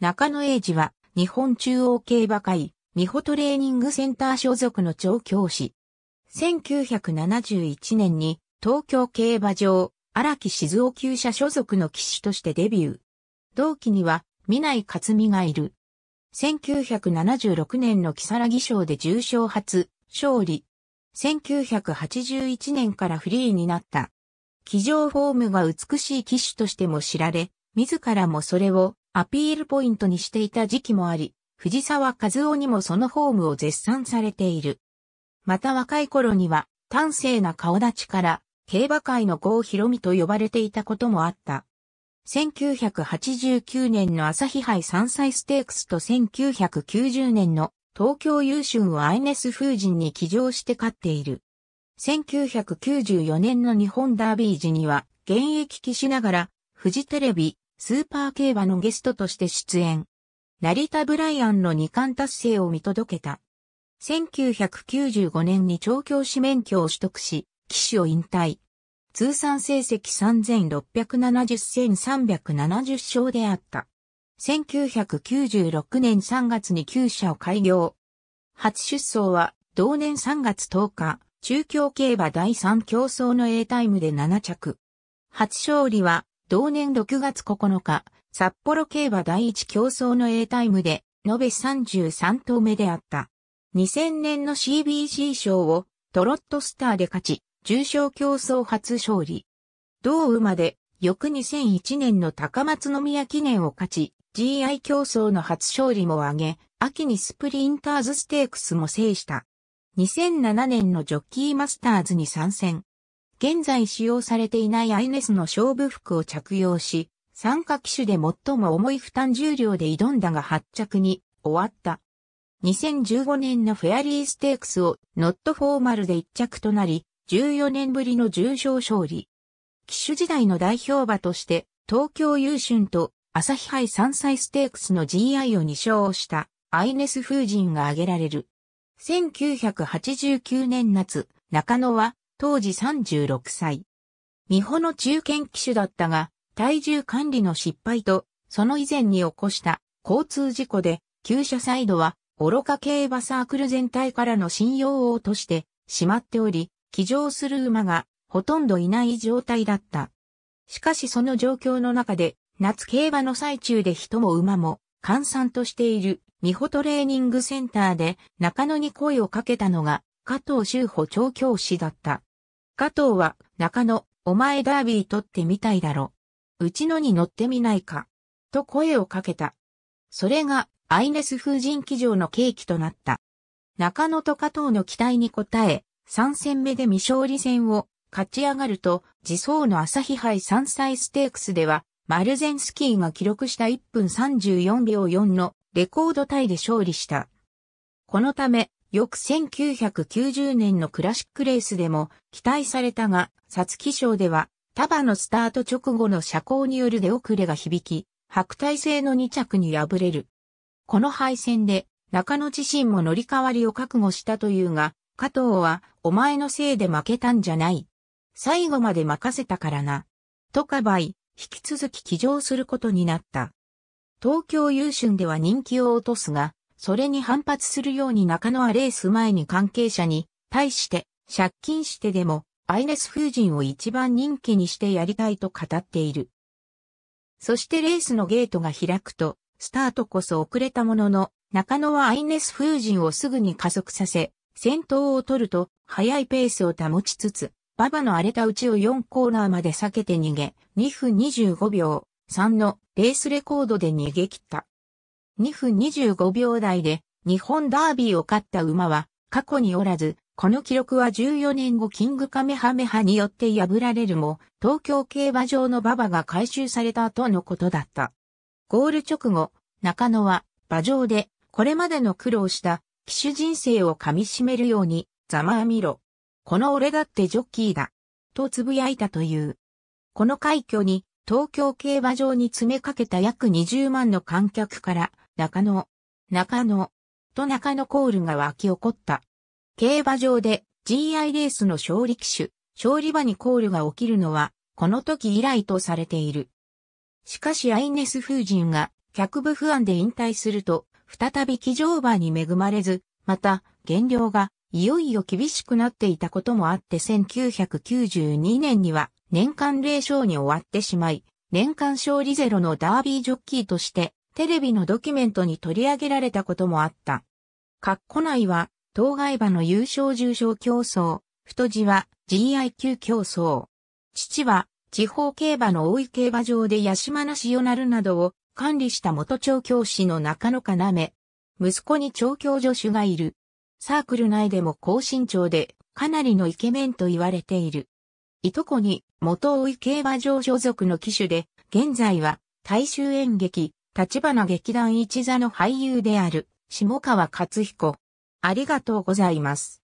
中野英二は、日本中央競馬会、美穂トレーニングセンター所属の調教師。1971年に、東京競馬場、荒木静雄厩舎所属の騎手としてデビュー。同期には、美内克美がいる。1976年の木更木賞で重賞初、勝利。1981年からフリーになった。騎乗フォームが美しい騎手としても知られ、自らもそれをアピールポイントにしていた時期もあり、藤沢和夫にもそのフォームを絶賛されている。また若い頃には、端正な顔立ちから、競馬界の郷ひろみと呼ばれていたこともあった。1989年の朝日杯山菜ステークスと1990年の東京優春をアイネス風神に騎乗して勝っている。1994年の日本ダービー時には現役騎士ながらフジテレビスーパー競馬のゲストとして出演。成田ブライアンの二冠達成を見届けた。1995年に調教師免許を取得し、騎手を引退。通算成績3670戦370勝であった。1996年3月に厩車を開業。初出走は同年3月10日、中京競馬第3競争の A タイムで7着。初勝利は同年6月9日、札幌競馬第一競争の A タイムで、延べ33頭目であった。2000年の CBC 賞をトロットスターで勝ち、重賞競争初勝利。同馬で、翌2001年の高松宮記念を勝ち、GI 競争の初勝利も挙げ、秋にスプリンターズステークスも制した。2007年のジョッキーマスターズに参戦。現在使用されていないアイネスの勝負服を着用し、参加機種で最も重い負担重量で挑んだが発着に終わった。2015年のフェアリーステークスをノットフォーマルで1着となり、14年ぶりの重賞勝利。機種時代の代表馬として、東京優春と朝日杯山菜ステークスの GI を2勝したアイネス風神が挙げられる。1989年夏、中野は当時36歳。美穂の中堅機種だったが、体重管理の失敗と、その以前に起こした交通事故で、旧車サイドは愚か競馬サークル全体からの信用を落としてしまっており、騎乗する馬がほとんどいない状態だった。しかしその状況の中で、夏競馬の最中で人も馬も、閑散としている、美穂トレーニングセンターで中野に声をかけたのが、加藤修歩調教師だった。加藤は、中野、お前ダービー取ってみたいだろ。うちのに乗ってみないか。と声をかけた。それが、アイネス風神騎乗の契機となった。中野と加藤の期待に応え、3戦目で未勝利戦を勝ち上がると、自走の朝日杯山歳ステークスでは、マルゼンスキーが記録した1分34秒4のレコードタイで勝利した。このため、翌1990年のクラシックレースでも期待されたが、皐月賞では、タバのスタート直後の車高による出遅れが響き、白体制の2着に敗れる。この敗戦で、中野自身も乗り換わりを覚悟したというが、加藤は、お前のせいで負けたんじゃない。最後まで任せたからな。とかばい、引き続き騎乗することになった。東京優春では人気を落とすが、それに反発するように中野はレース前に関係者に、対して、借金してでも、アイネス風神を一番人気にしてやりたいと語っている。そしてレースのゲートが開くと、スタートこそ遅れたものの、中野はアイネス風神をすぐに加速させ、先頭を取ると、速いペースを保ちつつ、馬場の荒れたうちを4コーナーまで避けて逃げ、2分25秒3のレースレコードで逃げ切った。2分25秒台で日本ダービーを勝った馬は過去におらず、この記録は14年後キングカメハメハによって破られるも、東京競馬場の馬場が回収された後のことだった。ゴール直後、中野は馬場でこれまでの苦労した騎手人生を噛み締めるように、ざまあみろ。この俺だってジョッキーだ。と呟いたという。この快挙に東京競馬場に詰めかけた約20万の観客から中野、中野、と中野コールが湧き起こった。競馬場で GI レースの勝利機種、勝利場にコールが起きるのは、この時以来とされている。しかしアイネス風人が脚部不安で引退すると、再び騎乗馬に恵まれず、また、減量がいよいよ厳しくなっていたこともあって1992年には年間0勝に終わってしまい、年間勝利ゼロのダービージョッキーとしてテレビのドキュメントに取り上げられたこともあった。カッコ内は、当該馬の優勝重賞競争、太字は GIQ 競争。父は、地方競馬の大井競馬場で八島なしよなるなどを管理した元調教師の中野かなめ。息子に調教助手がいる。サークル内でも高身長で、かなりのイケメンと言われている。いとこに、元大井競馬場所属の騎手で、現在は、大衆演劇、立花劇団一座の俳優である、下川勝彦。ありがとうございます。